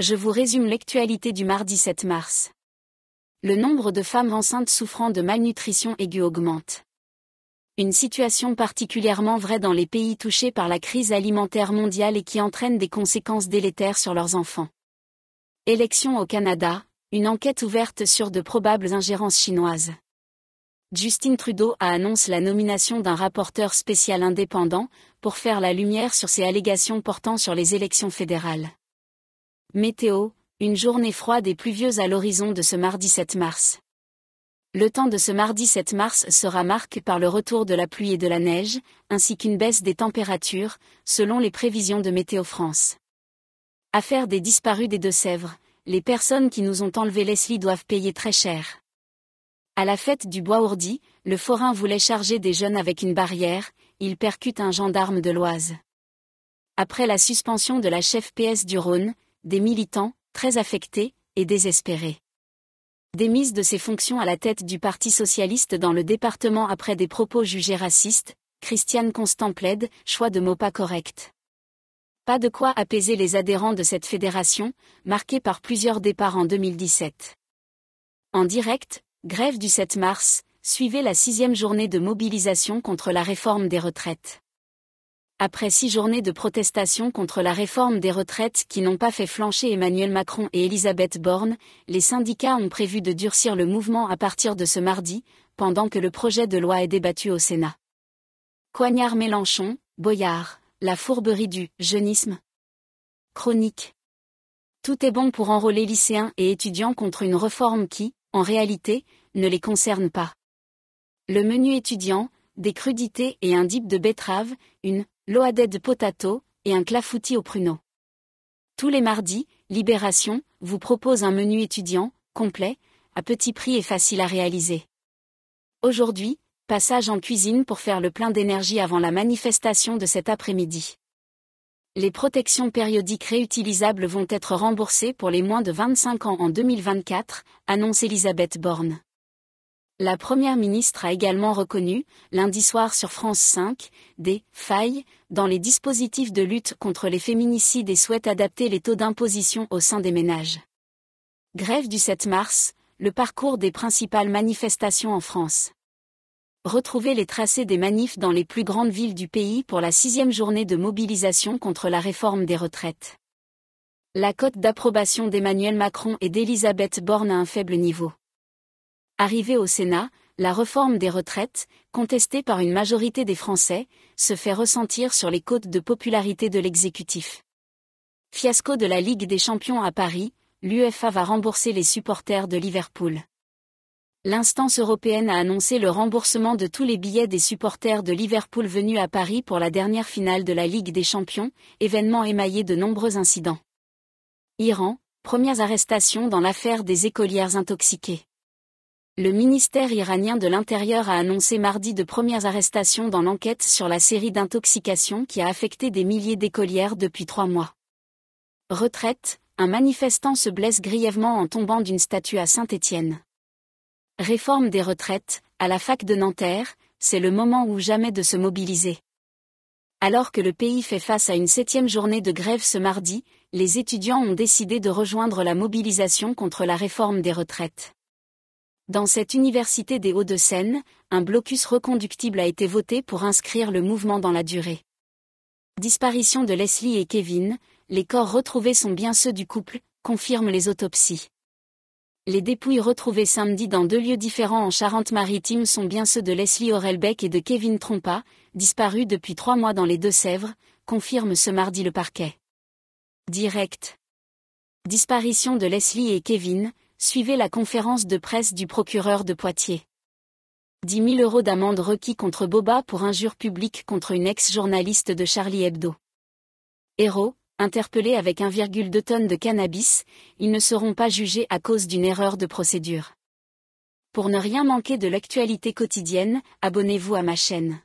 je vous résume l'actualité du mardi 7 mars. Le nombre de femmes enceintes souffrant de malnutrition aiguë augmente. Une situation particulièrement vraie dans les pays touchés par la crise alimentaire mondiale et qui entraîne des conséquences délétères sur leurs enfants. Élections au Canada, une enquête ouverte sur de probables ingérences chinoises. Justin Trudeau a annoncé la nomination d'un rapporteur spécial indépendant pour faire la lumière sur ces allégations portant sur les élections fédérales. Météo, une journée froide et pluvieuse à l'horizon de ce mardi 7 mars. Le temps de ce mardi 7 mars sera marqué par le retour de la pluie et de la neige, ainsi qu'une baisse des températures, selon les prévisions de Météo France. Affaire des disparus des Deux-Sèvres, les personnes qui nous ont enlevé Leslie doivent payer très cher. À la fête du Bois Ourdi, le forain voulait charger des jeunes avec une barrière, il percute un gendarme de l'Oise. Après la suspension de la chef PS du Rhône, des militants, très affectés, et désespérés. Démise de ses fonctions à la tête du Parti socialiste dans le département après des propos jugés racistes, Christiane Constant plaide, choix de mots pas correct. Pas de quoi apaiser les adhérents de cette fédération, marquée par plusieurs départs en 2017. En direct, grève du 7 mars, suivez la sixième journée de mobilisation contre la réforme des retraites. Après six journées de protestation contre la réforme des retraites qui n'ont pas fait flancher Emmanuel Macron et Elisabeth Borne, les syndicats ont prévu de durcir le mouvement à partir de ce mardi, pendant que le projet de loi est débattu au Sénat. Coignard Mélenchon, Boyard, la fourberie du jeunisme. Chronique. Tout est bon pour enrôler lycéens et étudiants contre une réforme qui, en réalité, ne les concerne pas. Le menu étudiant, des crudités et un dip de betterave, une de potato et un clafoutis au pruneau. Tous les mardis, Libération vous propose un menu étudiant, complet, à petit prix et facile à réaliser. Aujourd'hui, passage en cuisine pour faire le plein d'énergie avant la manifestation de cet après-midi. Les protections périodiques réutilisables vont être remboursées pour les moins de 25 ans en 2024, annonce Elisabeth Borne. La Première ministre a également reconnu, lundi soir sur France 5, des failles dans les dispositifs de lutte contre les féminicides et souhaite adapter les taux d'imposition au sein des ménages. Grève du 7 mars, le parcours des principales manifestations en France. Retrouvez les tracés des manifs dans les plus grandes villes du pays pour la sixième journée de mobilisation contre la réforme des retraites. La cote d'approbation d'Emmanuel Macron et d'Elisabeth Borne à un faible niveau. Arrivée au Sénat, la réforme des retraites, contestée par une majorité des Français, se fait ressentir sur les côtes de popularité de l'exécutif. Fiasco de la Ligue des Champions à Paris, l'UFA va rembourser les supporters de Liverpool. L'instance européenne a annoncé le remboursement de tous les billets des supporters de Liverpool venus à Paris pour la dernière finale de la Ligue des Champions, événement émaillé de nombreux incidents. Iran, premières arrestations dans l'affaire des écolières intoxiquées. Le ministère iranien de l'Intérieur a annoncé mardi de premières arrestations dans l'enquête sur la série d'intoxications qui a affecté des milliers d'écolières depuis trois mois. Retraite, un manifestant se blesse grièvement en tombant d'une statue à Saint-Étienne. Réforme des retraites, à la fac de Nanterre, c'est le moment ou jamais de se mobiliser. Alors que le pays fait face à une septième journée de grève ce mardi, les étudiants ont décidé de rejoindre la mobilisation contre la réforme des retraites. Dans cette université des Hauts-de-Seine, un blocus reconductible a été voté pour inscrire le mouvement dans la durée. Disparition de Leslie et Kevin, les corps retrouvés sont bien ceux du couple, confirment les autopsies. Les dépouilles retrouvées samedi dans deux lieux différents en Charente-Maritime sont bien ceux de Leslie Aurelbeck et de Kevin Trompa, disparus depuis trois mois dans les Deux-Sèvres, confirme ce mardi le parquet. Direct. Disparition de Leslie et Kevin, Suivez la conférence de presse du procureur de Poitiers. 10 000 euros d'amende requis contre Boba pour injure publique contre une ex-journaliste de Charlie Hebdo. Héros, interpellés avec 1,2 tonnes de cannabis, ils ne seront pas jugés à cause d'une erreur de procédure. Pour ne rien manquer de l'actualité quotidienne, abonnez-vous à ma chaîne.